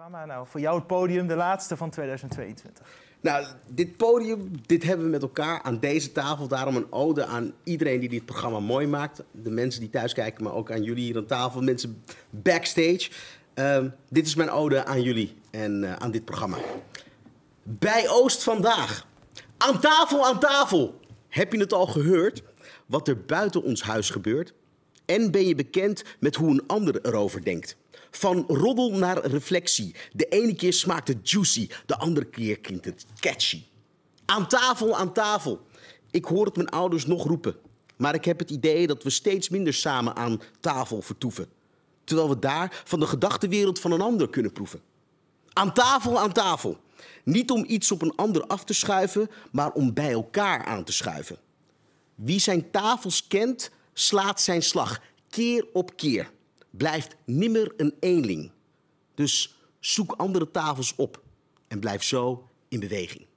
programma nou, voor jou het podium, de laatste van 2022. Nou, dit podium, dit hebben we met elkaar aan deze tafel. Daarom een ode aan iedereen die dit programma mooi maakt. De mensen die thuis kijken, maar ook aan jullie hier aan tafel. Mensen backstage. Ehm, dit is mijn ode aan jullie en eh, aan dit programma. Bij Oost vandaag. Aan tafel, aan tafel. Heb je het al gehoord? Wat er buiten ons huis gebeurt? en ben je bekend met hoe een ander erover denkt. Van roddel naar reflectie. De ene keer smaakt het juicy, de andere keer klinkt het catchy. Aan tafel, aan tafel. Ik hoor het mijn ouders nog roepen. Maar ik heb het idee dat we steeds minder samen aan tafel vertoeven. Terwijl we daar van de gedachtenwereld van een ander kunnen proeven. Aan tafel, aan tafel. Niet om iets op een ander af te schuiven, maar om bij elkaar aan te schuiven. Wie zijn tafels kent, slaat zijn slag keer op keer. Blijft nimmer een eenling. Dus zoek andere tafels op en blijf zo in beweging.